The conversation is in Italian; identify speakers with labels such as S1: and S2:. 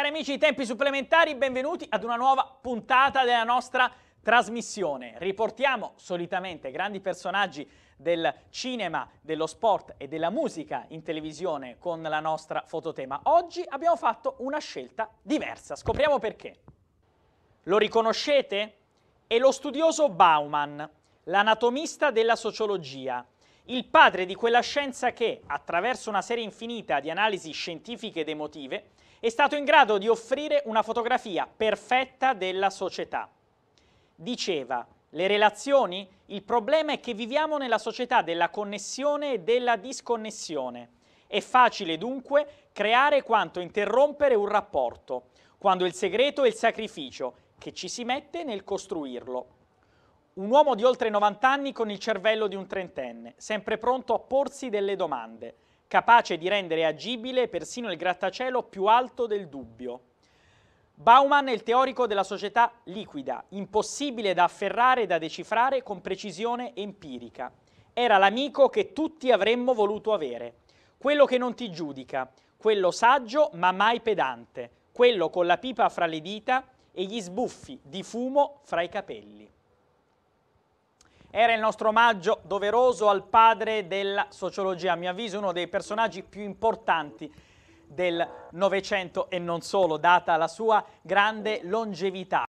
S1: Cari amici di Tempi Supplementari, benvenuti ad una nuova puntata della nostra trasmissione. Riportiamo solitamente grandi personaggi del cinema, dello sport e della musica in televisione con la nostra fototema. Oggi abbiamo fatto una scelta diversa, scopriamo perché. Lo riconoscete? È lo studioso Bauman, l'anatomista della sociologia, il padre di quella scienza che, attraverso una serie infinita di analisi scientifiche ed emotive, è stato in grado di offrire una fotografia perfetta della società. Diceva, le relazioni? Il problema è che viviamo nella società della connessione e della disconnessione. È facile dunque creare quanto interrompere un rapporto, quando il segreto è il sacrificio che ci si mette nel costruirlo. Un uomo di oltre 90 anni con il cervello di un trentenne, sempre pronto a porsi delle domande, capace di rendere agibile persino il grattacielo più alto del dubbio. Bauman è il teorico della società liquida, impossibile da afferrare e da decifrare con precisione empirica. Era l'amico che tutti avremmo voluto avere, quello che non ti giudica, quello saggio ma mai pedante, quello con la pipa fra le dita e gli sbuffi di fumo fra i capelli. Era il nostro omaggio doveroso al padre della sociologia, a mio avviso uno dei personaggi più importanti del Novecento e non solo, data la sua grande longevità.